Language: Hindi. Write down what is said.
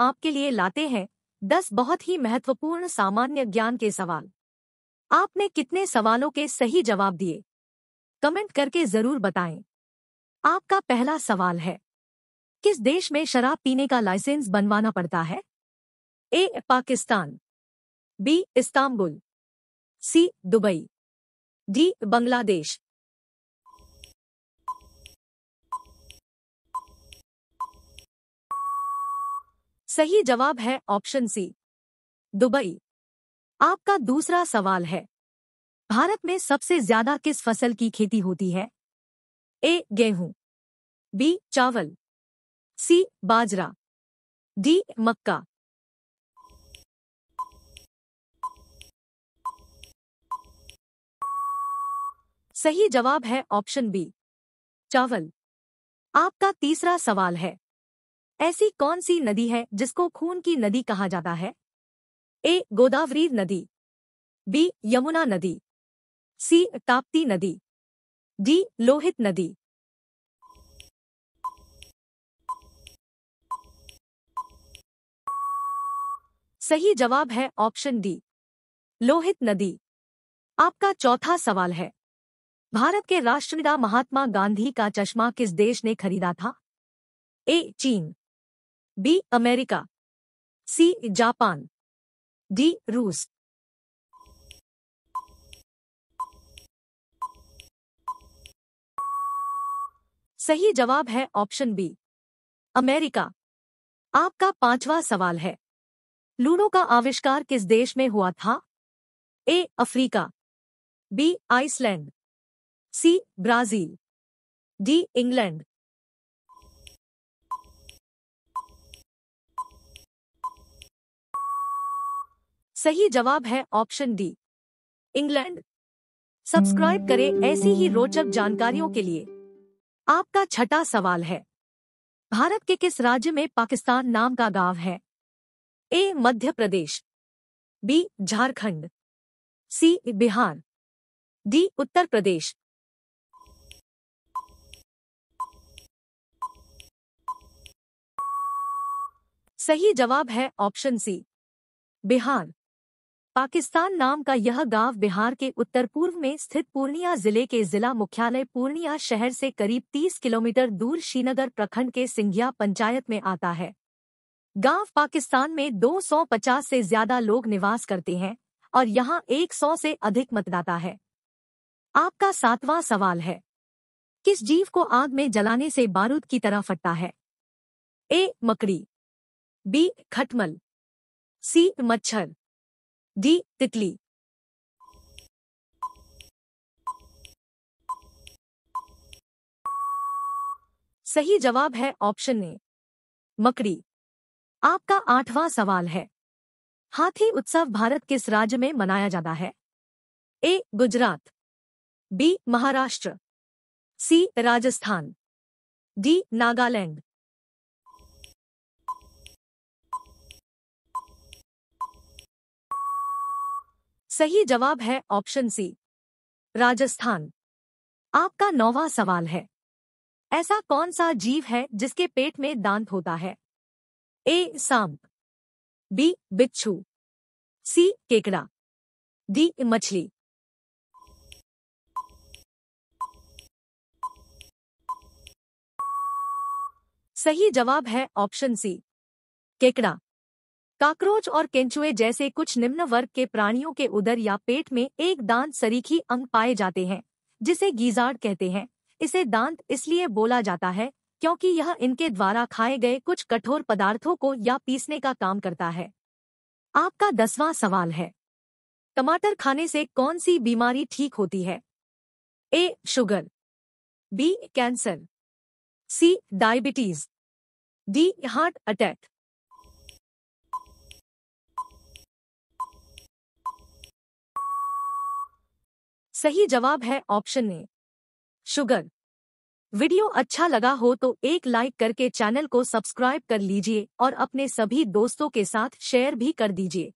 आपके लिए लाते हैं दस बहुत ही महत्वपूर्ण सामान्य ज्ञान के सवाल आपने कितने सवालों के सही जवाब दिए कमेंट करके जरूर बताएं आपका पहला सवाल है किस देश में शराब पीने का लाइसेंस बनवाना पड़ता है A Pakistan B Istanbul C Dubai D Bangladesh सही जवाब है ऑप्शन सी दुबई आपका दूसरा सवाल है भारत में सबसे ज्यादा किस फसल की खेती होती है ए गेहूं बी चावल सी बाजरा डी मक्का सही जवाब है ऑप्शन बी चावल आपका तीसरा सवाल है ऐसी कौन सी नदी है जिसको खून की नदी कहा जाता है ए गोदावरी नदी बी यमुना नदी सी ताप्ती नदी डी लोहित नदी सही जवाब है ऑप्शन डी लोहित नदी आपका चौथा सवाल है भारत के राष्ट्रपिता महात्मा गांधी का चश्मा किस देश ने खरीदा था ए चीन बी अमेरिका सी जापान डी रूस सही जवाब है ऑप्शन बी अमेरिका आपका पांचवा सवाल है लूडो का आविष्कार किस देश में हुआ था A Africa B Iceland C Brazil D England सही जवाब है ऑप्शन डी इंग्लैंड सब्सक्राइब करें ऐसी ही रोचक जानकारियों के लिए आपका छठा सवाल है भारत के किस राज्य में पाकिस्तान नाम का गांव है A Madhya Pradesh B Jharkhand C Bihar D Uttar Pradesh सही जवाब है ऑप्शन सी बिहार पाकिस्तान नाम का यह गांव बिहार के उत्तर पूर्व में स्थित पूर्णिया जिले के जिला मुख्यालय पूर्णिया शहर से करीब 30 किलोमीटर दूर श्रीनगर प्रखंड के सिंघिया पंचायत में आता है गांव पाकिस्तान में 250 से ज्यादा लोग निवास करते हैं और यहां 100 से अधिक मतदाता है आपका सातवां सवाल है किस जीव को आग में जलाने से बारूद की तरह फटता है ए मकड़ी बी खटमल सी मच्छर डी तितली सही जवाब है ऑप्शन ए मकड़ी आपका आठवां सवाल है हाथी उत्सव भारत किस राज्य में मनाया जाता है A Gujarat B Maharashtra C Rajasthan D Nagaland सही जवाब है ऑप्शन सी राजस्थान आपका नौवा सवाल है ऐसा कौन सा जीव है जिसके पेट में दांत होता है ए सांप बी बिच्छू सी केकड़ा डी मछली सही जवाब है ऑप्शन सी केकड़ा काकरोच और केंचुए जैसे कुछ निम्न वर्ग के प्राणियों के उदर या पेट में एक दांत सरीखी अंग पाए जाते हैं जिसे गीजाड़ कहते हैं इसे दांत इसलिए बोला जाता है क्योंकि यह इनके द्वारा खाए गए कुछ कठोर पदार्थों को या पीसने का काम करता है आपका दसवां सवाल है टमाटर खाने से कौन सी बीमारी ठीक होती है A sugar B cancer C diabetes D heart attack सही जवाब है ऑप्शन ए शुगर वीडियो अच्छा लगा हो तो एक लाइक करके चैनल को सब्सक्राइब कर लीजिए और अपने सभी दोस्तों के साथ शेयर भी कर दीजिए